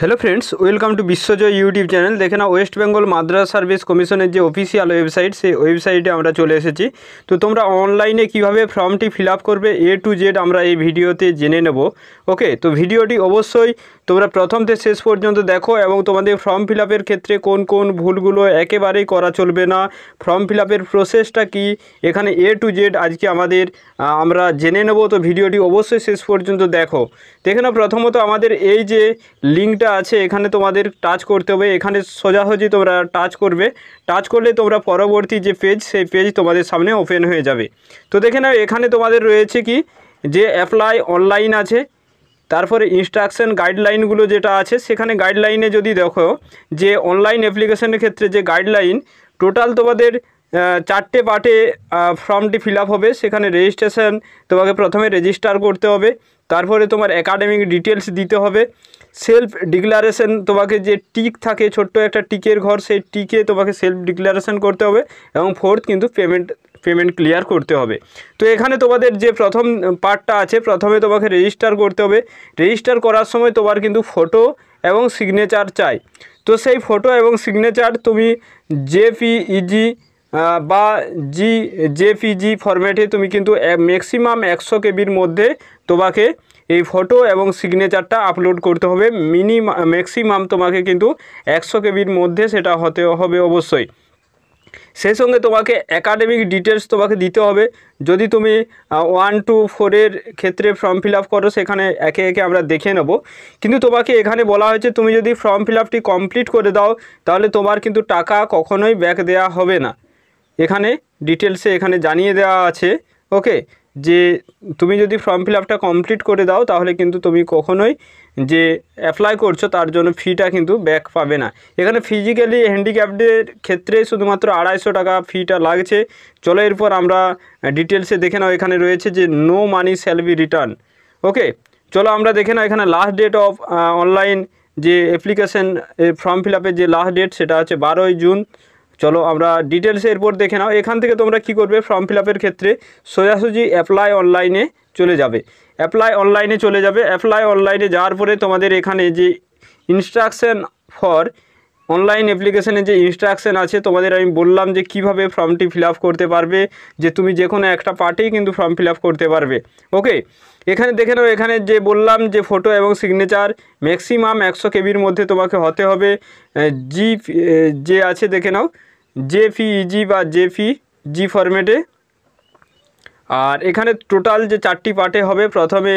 hello friends welcome to Biswajoy YouTube channel দেখে না West Bengal Madras service কমিশনের যে অফিসিয়াল ওয়েবসাইট সেই ওয়েবসাইটে আমরা চলে এসেছি তো তোমরা অনলাইনে কিভাবে ফর্মটি ফিল করবে এ টু জেড আমরা এই ভিডিওতে জেনে নেব ওকে তো ভিডিওটি অবশ্যই তোমরা প্রথম থেকে শেষ পর্যন্ত দেখো এবং তোমাদের ফর্ম ফিল ক্ষেত্রে কোন কোন ভুলগুলো একেবারেই করা চলবে না ফর্ম ফিল প্রসেসটা কি এখানে এ টু জেড আজকে আমাদের আমরা জেনে নেব তো ভিডিওটি অবশ্যই শেষ পর্যন্ত দেখো দেখে না প্রথমত আমাদের এই যে লিঙ্কটা আছে এখানে তোমাদের টাচ করতে হবে এখানে সোজাসুজি তোমরা টাচ করবে টাচ করলে তোমরা পরবর্তী যে পেজ সেই পেজ তোমাদের সামনে ওপেন হয়ে যাবে তো দেখে নাও এখানে তোমাদের রয়েছে কি যে অ্যাপ্লাই অনলাইন আছে তারপরে ইনস্ট্রাকশন গাইডলাইনগুলো যেটা আছে সেখানে গাইডলাইনে যদি দেখো যে অনলাইন অ্যাপ্লিকেশনের ক্ষেত্রে যে গাইডলাইন টোটাল তোমাদের চারটে পার্টে ফর্মটি ফিল হবে সেখানে রেজিস্ট্রেশন তোমাকে প্রথমে রেজিস্টার করতে হবে তারপরে তোমার অ্যাকাডেমিক ডিটেলস দিতে হবে সেলফ ডিক্লারেশন তোমাকে যে টিক থাকে ছোট্ট একটা টিকের ঘর সেই টিকে তোমাকে সেলফ ডিক্লারেশন করতে হবে এবং ফোর্থ কিন্তু পেমেন্ট পেমেন্ট ক্লিয়ার করতে হবে তো এখানে তোমাদের যে প্রথম পার্টটা আছে প্রথমে তোমাকে রেজিস্টার করতে হবে রেজিস্টার করার সময় তোমার কিন্তু ফটো এবং সিগনেচার চাই তো সেই ফটো এবং সিগনেচার তুমি জেপিইজি e বা জি জেপিজি ফরম্যাটে তুমি কিন্তু ম্যাক্সিমাম একশো কেবির মধ্যে তোমাকে এই ফটো এবং সিগনেচারটা আপলোড করতে হবে মিনিমাম ম্যাক্সিমাম তোমাকে কিন্তু একশো কেবির মধ্যে সেটা হতে হবে অবশ্যই সেই সঙ্গে তোমাকে অ্যাকাডেমিক ডিটেলস তোমাকে দিতে হবে যদি তুমি ওয়ান টু ফোরের ক্ষেত্রে ফর্ম ফিল আপ করো সেখানে একে একে আমরা দেখে নেব কিন্তু তোমাকে এখানে বলা হয়েছে তুমি যদি ফর্ম ফিল আপটি কমপ্লিট করে দাও তাহলে তোমার কিন্তু টাকা কখনোই ব্যাক দেয়া হবে না এখানে ডিটেলসে এখানে জানিয়ে দেওয়া আছে ওকে যে তুমি যদি ফর্ম ফিল আপটা কমপ্লিট করে দাও তাহলে কিন্তু তুমি কখনোই যে অ্যাপ্লাই করছো তার জন্য ফিটা কিন্তু ব্যাক পাবে না এখানে ফিজিক্যালি হ্যান্ডিক্যাপ্টের ক্ষেত্রে শুধুমাত্র আড়াইশো টাকা ফিটা লাগছে চলো এরপর আমরা ডিটেলসে দেখে নাও এখানে রয়েছে যে no money shall be return okay চলো আমরা দেখে নাও এখানে লাস্ট ডেট অফ অনলাইন যে অ্যাপ্লিকেশান ফর্ম ফিল আপের যে লাস্ট ডেট সেটা হচ্ছে বারোই জুন চলো আমরা ডিটেলসে এরপর দেখে নাও এখান থেকে তোমরা কি করবে ফর্ম ফিল ক্ষেত্রে সোজাসুজি অ্যাপ্লাই অনলাইনে চলে যাবে অ্যাপ্লাই অনলাইনে চলে যাবে অ্যাপ্লাই অনলাইনে যাওয়ার পরে তোমাদের এখানে যে ইনস্ট্রাকশান ফর অনলাইন অ্যাপ্লিকেশানে যে ইনস্ট্রাকশান আছে তোমাদের আমি বললাম যে কিভাবে ফর্মটি ফিল করতে পারবে যে তুমি যে কোনো একটা পার্টেই কিন্তু ফর্ম ফিল করতে পারবে ওকে এখানে দেখে নাও এখানে যে বললাম যে ফটো এবং সিগনেচার ম্যাক্সিমাম একশো কেবির মধ্যে তোমাকে হতে হবে জি যে আছে দেখে নাও জেপি ইজি e বা জেপি জি ফরম্যাটে আর এখানে টোটাল যে চারটি পার্টে হবে প্রথমে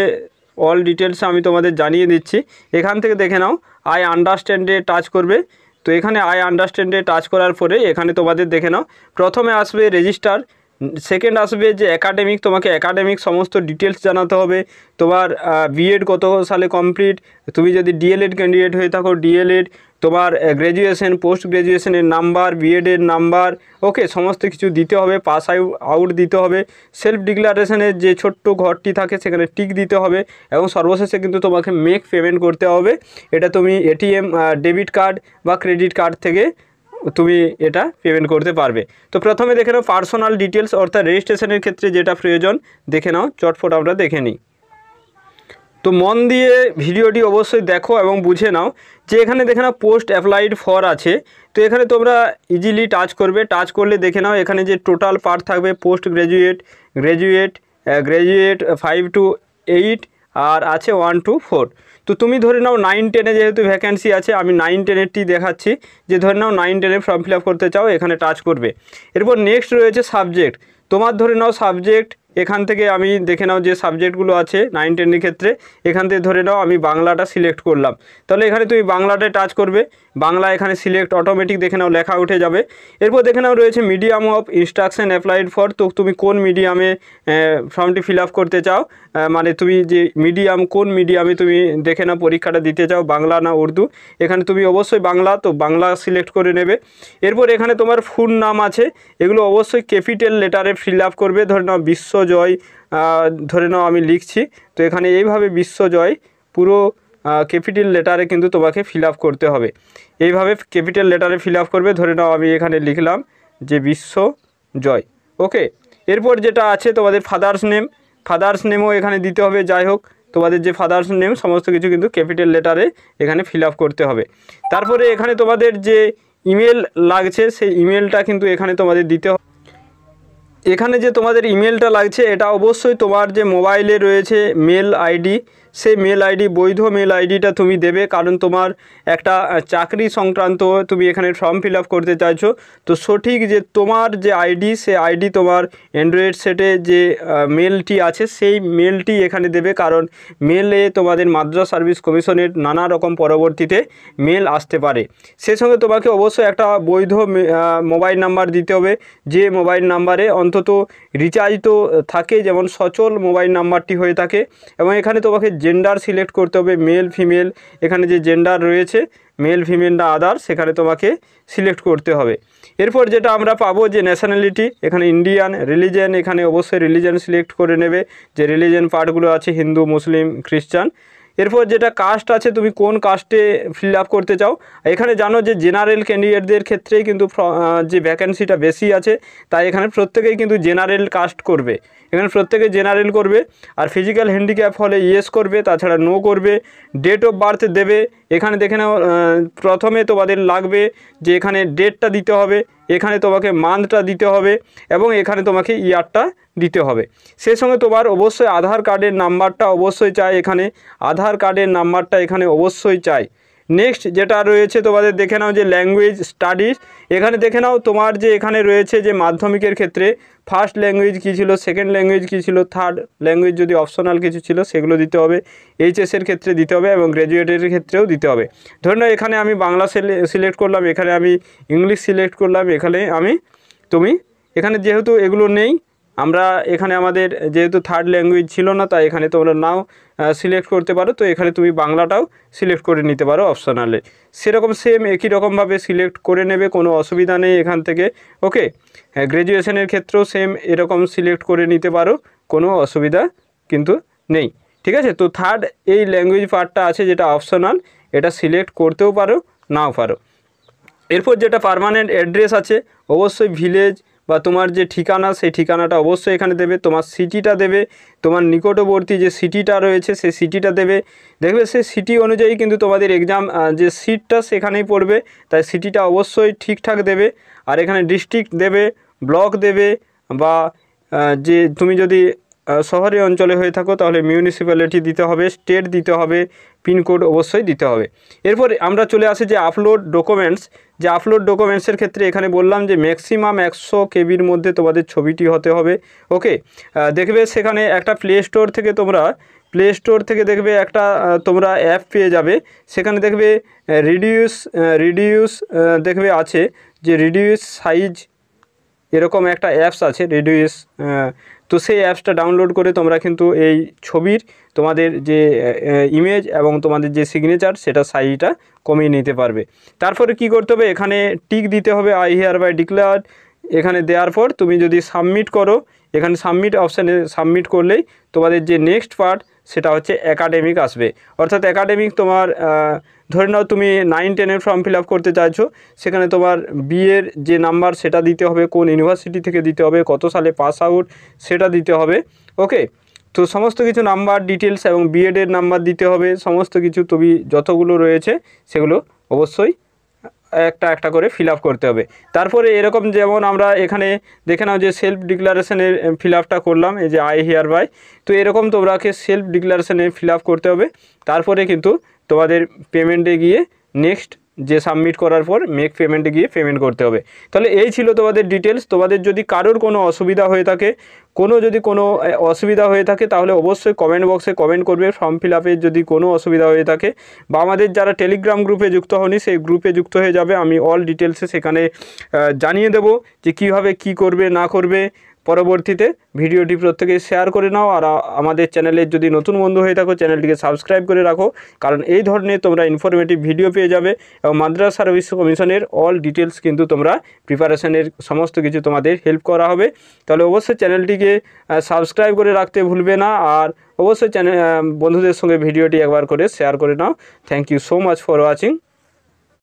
অল ডিটেলস আমি তোমাদের জানিয়ে দিচ্ছি এখান থেকে দেখে নাও আই আন্ডারস্ট্যান্ডে টাচ করবে তো এখানে আই আন্ডারস্ট্যান্ডে টাচ করার পরে এখানে তোমাদের দেখে নাও প্রথমে আসবে রেজিস্টার সেকেন্ড আসবে যে অ্যাকাডেমিক তোমাকে অ্যাকাডেমিক সমস্ত ডিটেলস জানাতে হবে তোমার বিএড কত সালে কমপ্লিট তুমি যদি ডিএলএড ক্যান্ডিডেট হয়ে থাকো ডিএলএড তোমার গ্র্যাজুয়েশান পোস্ট গ্র্যাজুয়েশনের নাম্বার বিএডের নাম্বার ওকে সমস্ত কিছু দিতে হবে পাস আউট দিতে হবে সেলফ ডিক্লারেশনের যে ছোট্ট ঘরটি থাকে সেখানে টিক দিতে হবে এবং সর্বশেষে কিন্তু তোমাকে মেক পেমেন্ট করতে হবে এটা তুমি এটিএম ডেবিট কার্ড বা ক্রেডিট কার্ড থেকে তুমি এটা পেমেন্ট করতে পারবে তো প্রথমে দেখে নাও পার্সোনাল ডিটেলস অর্থাৎ রেজিস্ট্রেশনের ক্ষেত্রে যেটা প্রয়োজন দেখে নাও চটফট আমরা দেখে নিই তো মন দিয়ে ভিডিওটি অবশ্যই দেখো এবং বুঝে নাও যে এখানে দেখে নাও পোস্ট অ্যাপ্লাইড ফর আছে তো এখানে তোমরা ইজিলি টাচ করবে টাচ করলে দেখে নাও এখানে যে টোটাল পার্ট থাকবে post graduate graduate graduate five two eight আর আছে ওয়ান টু ফোর তো তুমি ধরে নাও নাইন টেনে যেহেতু ভ্যাকেন্সি আছে আমি নাইন টেনেরটি দেখাচ্ছি যে ধরে নাও নাইন টেনের ফর্ম ফিল করতে চাও এখানে টাচ করবে এরপর নেক্সট রয়েছে সাবজেক্ট তোমার ধরে নাও সাবজেক্ট এখান থেকে আমি দেখে নাও যে সাবজেক্টগুলো আছে নাইন টেনের ক্ষেত্রে এখান থেকে ধরে নাও আমি বাংলাটা সিলেক্ট করলাম তাহলে এখানে তুমি বাংলাটা টাচ করবে বাংলা এখানে সিলেক্ট অটোমেটিক দেখে নাও লেখা উঠে যাবে এরপর দেখে নাও রয়েছে medium of instruction applied for তো তুমি কোন মিডিয়ামে ফর্মটি ফিল করতে চাও মানে তুমি যে মিডিয়াম কোন মিডিয়ামে তুমি দেখে নাও পরীক্ষাটা দিতে চাও বাংলা না উর্দু এখানে তুমি অবশ্যই বাংলা তো বাংলা সিলেক্ট করে নেবে এরপর এখানে তোমার ফুল নাম আছে এগুলো অবশ্যই ক্যাপিটাল লেটারে ফিল করবে ধরে নাও বিশ্ব বিশ্বজয় ধরে নাও আমি লিখছি তো এখানে এইভাবে বিশ্বজয় পুরো ক্যাপিটাল লেটারে কিন্তু তোমাকে ফিল করতে হবে এইভাবে ক্যাপিটাল লেটারে ফিল করবে ধরে নাও আমি এখানে লিখলাম যে বিশ্ব জয় ওকে এরপর যেটা আছে তোমাদের ফাদার্স নেম ফাদার্স নেমও এখানে দিতে হবে যাই হোক তোমাদের যে ফাদার্স নেম সমস্ত কিছু কিন্তু ক্যাপিটাল লেটারে এখানে ফিল করতে হবে তারপরে এখানে তোমাদের যে ইমেল লাগছে সেই ইমেলটা কিন্তু এখানে তোমাদের দিতে হবে এখানে যে তোমাদের ইমেলটা লাগছে এটা অবশ্যই তোমার যে মোবাইলে রয়েছে মেল আইডি সেই মেল আইডি বৈধ মেল আইডিটা তুমি দেবে কারণ তোমার একটা চাকরি সংক্রান্ত তুমি এখানে ফর্ম ফিল করতে চাইছো তো সঠিক যে তোমার যে আইডি সে আইডি তোমার অ্যান্ড্রয়েড সেটে যে মেলটি আছে সেই মেলটি এখানে দেবে কারণ মেলে তোমাদের মাদ্রাস সার্ভিস কমিশনের নানা রকম পরবর্তীতে মেল আসতে পারে সে সঙ্গে তোমাকে অবশ্যই একটা বৈধ মোবাইল নাম্বার দিতে হবে যে মোবাইল নাম্বারে অন্তত রিচার্জ তো থাকে যেমন সচল মোবাইল নাম্বারটি হয়ে থাকে এবং এখানে তোমাকে জেন্ডার সিলেক্ট করতে হবে মেল ফিমেল এখানে যে জেন্ডার রয়েছে মেল ফিমেল না আদার সেখানে তোমাকে সিলেক্ট করতে হবে এরপর যেটা আমরা পাবো যে ন্যাশনালিটি এখানে ইন্ডিয়ান রিলিজিয়ান এখানে অবশ্যই রিলিজিয়ান সিলেক্ট করে নেবে যে রিলিজিয়ান পার্টগুলো আছে হিন্দু মুসলিম খ্রিস্টান এরপর যেটা কাস্ট আছে তুমি কোন কাস্টে ফিল আপ করতে চাও এখানে জানো যে জেনারেল ক্যান্ডিডেটদের ক্ষেত্রেই কিন্তু যে ভ্যাকেন্সিটা বেশি আছে তাই এখানে প্রত্যেকেই কিন্তু জেনারেল কাস্ট করবে এখানে প্রত্যেকে জেনারেল করবে আর ফিজিক্যাল হ্যান্ডিক্যাপ হলে ইয়েস করবে তাছাড়া নো করবে ডেট অফ বার্থ দেবে এখানে দেখে নাও প্রথমে তোমাদের লাগবে যে এখানে ডেটটা দিতে হবে এখানে তোমাকে মান্থটা দিতে হবে এবং এখানে তোমাকে ইয়ারটা দিতে হবে সে সঙ্গে তোমার অবশ্যই আধার কার্ডের নাম্বারটা অবশ্যই চাই এখানে আধার কার্ডের নাম্বারটা এখানে অবশ্যই চাই নেক্সট যেটা রয়েছে তোমাদের দেখে নাও যে ল্যাঙ্গুয়েজ স্টাডিজ এখানে দেখে নাও তোমার যে এখানে রয়েছে যে মাধ্যমিকের ক্ষেত্রে ফার্স্ট ল্যাঙ্গুয়েজ কী ছিল সেকেন্ড ল্যাঙ্গুয়েজ কী ছিল থার্ড ল্যাঙ্গুয়েজ যদি অপশনাল কিছু ছিল সেগুলো দিতে হবে এইচএসের ক্ষেত্রে দিতে হবে এবং গ্র্যাজুয়েটের ক্ষেত্রেও দিতে হবে ধরে নাও এখানে আমি বাংলা সিলেক্ট করলাম এখানে আমি ইংলিশ সিলেক্ট করলাম এখানে আমি তুমি এখানে যেহেতু এগুলো নেই আমরা এখানে আমাদের যেহেতু থার্ড ল্যাঙ্গুয়েজ ছিল না তাই এখানে তোমরা নাও সিলেক্ট করতে পারো তো এখানে তুমি বাংলাটাও সিলেক্ট করে নিতে পারো অপশনালে সেরকম সেম একই রকমভাবে সিলেক্ট করে নেবে কোনো অসুবিধা নেই এখান থেকে ওকে গ্র্যাজুয়েশনের ক্ষেত্রেও সেম এরকম সিলেক্ট করে নিতে পারো কোনো অসুবিধা কিন্তু নেই ঠিক আছে তো থার্ড এই ল্যাঙ্গুয়েজ পার্টটা আছে যেটা অপশনাল এটা সিলেক্ট করতেও পারো নাও পারো এরপর যেটা পারমানেন্ট অ্যাড্রেস আছে অবশ্যই ভিলেজ বা তোমার যে ঠিকানা সেই ঠিকানাটা অবশ্যই এখানে দেবে তোমার সিটিটা দেবে তোমার নিকটবর্তী যে সিটিটা রয়েছে সেই সিটিটা দেবে দেখবে সেই সিটি অনুযায়ী কিন্তু তোমাদের এক্সাম যে সিটটা সেখানেই পড়বে তাই সিটিটা অবশ্যই ঠিকঠাক দেবে আর এখানে ডিস্ট্রিক্ট দেবে ব্লক দেবে বা যে তুমি যদি শহরে অঞ্চলে হয়ে থাকো তাহলে মিউনিসিপ্যালিটি দিতে হবে স্টেট দিতে হবে পিনকোড অবশ্যই দিতে হবে এরপর আমরা চলে আসি যে আপলোড ডকুমেন্টস যে আপলোড ডকুমেন্টসের ক্ষেত্রে এখানে বললাম যে ম্যাক্সিমাম একশো কেবির মধ্যে তোমাদের ছবিটি হতে হবে ওকে দেখবে সেখানে একটা প্লে স্টোর থেকে তোমরা প্লে স্টোর থেকে দেখবে একটা তোমরা অ্যাপ পেয়ে যাবে সেখানে দেখবে রিডিউস রিডিউস দেখবে আছে যে রিডিউস সাইজ এরকম একটা অ্যাপস আছে রিডিউস তো সেই অ্যাপসটা ডাউনলোড করে তোমরা কিন্তু এই ছবির তোমাদের যে ইমেজ এবং তোমাদের যে সিগনেচার সেটা সাইজটা কমিয়ে নিতে পারবে তারপরে কি করতে হবে এখানে টিক দিতে হবে আই হেয়ার বাই ডিক্লেয়ার এখানে দেওয়ার পর তুমি যদি সাবমিট করো এখানে সাবমিট অপশানে সাবমিট করলেই তোমাদের যে নেক্সট পার্ট সেটা হচ্ছে অ্যাকাডেমিক আসবে অর্থাৎ অ্যাকাডেমিক তোমার ধরে নাও তুমি নাইন টেনের ফর্ম ফিল করতে চাইছো সেখানে তোমার বিয়ের যে নাম্বার সেটা দিতে হবে কোন ইউনিভার্সিটি থেকে দিতে হবে কত সালে পাস আউট সেটা দিতে হবে ওকে তো সমস্ত কিছু নাম্বার ডিটেলস এবং বিএডের নাম্বার দিতে হবে সমস্ত কিছু তুমি যতগুলো রয়েছে সেগুলো অবশ্যই একটা একটা করে ফিল করতে হবে তারপরে এরকম যেমন আমরা এখানে দেখে নাও যে সেলফ ডিক্লারেশনের ফিল করলাম এই যে আই হেয়ার বাই তো এরকম তোমরাকে সেলফ ডিক্লারেশনে ফিল করতে হবে তারপরে কিন্তু তোমাদের পেমেন্টে গিয়ে নেক্সট যে সাবমিট করার পর মেক পেমেন্টে গিয়ে পেমেন্ট করতে হবে তাহলে এই ছিল তোমাদের ডিটেলস তোমাদের যদি কারোর কোনো অসুবিধা হয়ে থাকে কোনো যদি কোনো অসুবিধা হয়ে থাকে তাহলে অবশ্যই কমেন্ট বক্সে কমেন্ট করবে ফর্ম ফিল আপের যদি কোনো অসুবিধা হয়ে থাকে বা আমাদের যারা টেলিগ্রাম গ্রুপে যুক্ত হনি সেই গ্রুপে যুক্ত হয়ে যাবে আমি অল ডিটেলসে সেখানে জানিয়ে দেব যে কিভাবে কি করবে না করবে পরবর্তীতে ভিডিওটি প্রত্যেকে শেয়ার করে নাও আর আমাদের চ্যানেলে যদি নতুন বন্ধু হয়ে থাকো চ্যানেলটিকে সাবস্ক্রাইব করে রাখো কারণ এই ধরনের তোমরা ইনফরমেটিভ ভিডিও পেয়ে যাবে এবং মাদ্রাস সার্ভিস কমিশনের অল ডিটেলস কিন্তু তোমরা প্রিপারেশনের সমস্ত কিছু তোমাদের হেল্প করা হবে তাহলে অবশ্যই চ্যানেলটিকে সাবস্ক্রাইব করে রাখতে ভুলবে না আর অবশ্যই চ্যানেল বন্ধুদের সঙ্গে ভিডিওটি একবার করে শেয়ার করে নাও thank you so much for watching